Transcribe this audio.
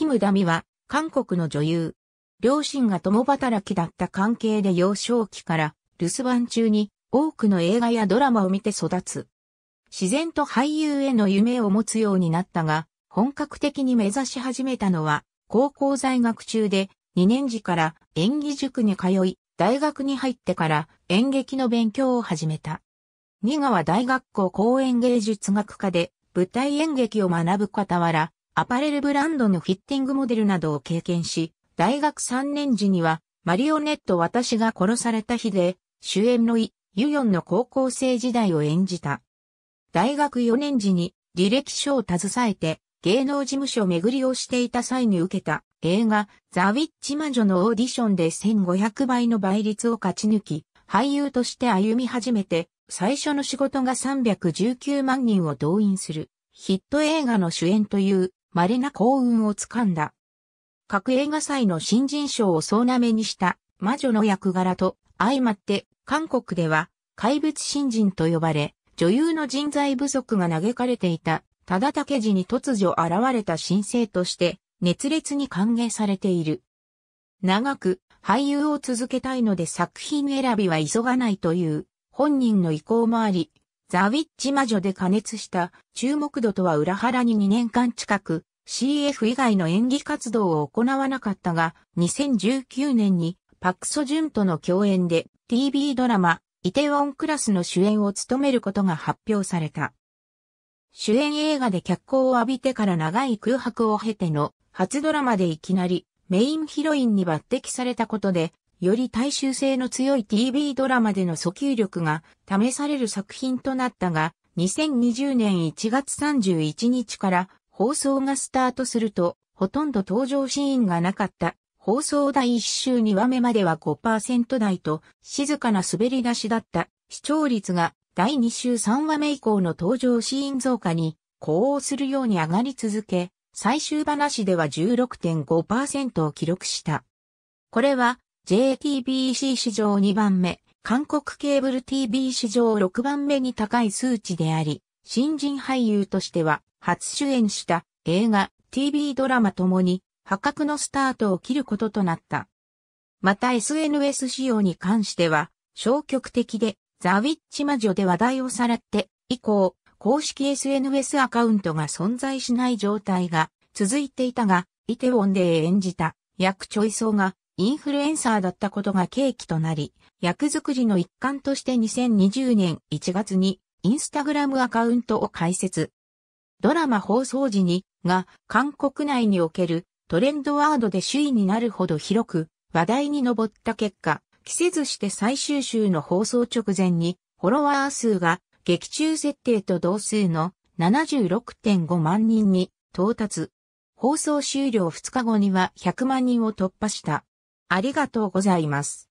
キムダミは、韓国の女優。両親が共働きだった関係で幼少期から留守番中に多くの映画やドラマを見て育つ。自然と俳優への夢を持つようになったが、本格的に目指し始めたのは、高校在学中で2年時から演技塾に通い、大学に入ってから演劇の勉強を始めた。二川大学校公演芸術学科で舞台演劇を学ぶ傍ら、アパレルブランドのフィッティングモデルなどを経験し、大学3年時には、マリオネット私が殺された日で、主演のイ・ユヨンの高校生時代を演じた。大学4年時に履歴書を携えて芸能事務所巡りをしていた際に受けた映画ザ・ウィッチ魔女のオーディションで1500倍の倍率を勝ち抜き俳優として歩み始めて最初の仕事が319万人を動員するヒット映画の主演という稀な幸運をつかんだ。各映画祭の新人賞を総なめにした魔女の役柄と相まって韓国では怪物新人と呼ばれ女優の人材不足が嘆かれていた忠武寺に突如現れた新星として熱烈に歓迎されている。長く俳優を続けたいので作品選びは急がないという本人の意向もありザ・ウィッチ魔女で加熱した注目度とは裏腹に2年間近く CF 以外の演技活動を行わなかったが2019年にパクソジュンとの共演で TV ドラマイテウォンクラスの主演を務めることが発表された。主演映画で脚光を浴びてから長い空白を経ての初ドラマでいきなりメインヒロインに抜擢されたことでより大衆性の強い TV ドラマでの訴求力が試される作品となったが、2020年1月31日から放送がスタートすると、ほとんど登場シーンがなかった放送第1週2話目までは5%台と静かな滑り出しだった視聴率が第2週3話目以降の登場シーン増加に呼応するように上がり続け、最終話では16.5%を記録した。これは JTBC 史上2番目、韓国ケーブル TV 史上6番目に高い数値であり、新人俳優としては初主演した映画、TV ドラマともに破格のスタートを切ることとなった。また SNS 仕様に関しては、消極的で、ザ・ウィッチ魔女で話題をさらって、以降、公式 SNS アカウントが存在しない状態が続いていたが、イテウォンで演じた、役チョイソーがインフルエンサーだったことが契機となり、役作りの一環として2020年1月にインスタグラムアカウントを開設。ドラマ放送時にが韓国内におけるトレンドワードで首位になるほど広く話題に上った結果、着せずして最終週の放送直前にフォロワー数が劇中設定と同数の76.5万人に到達。放送終了2日後には100万人を突破した。ありがとうございます。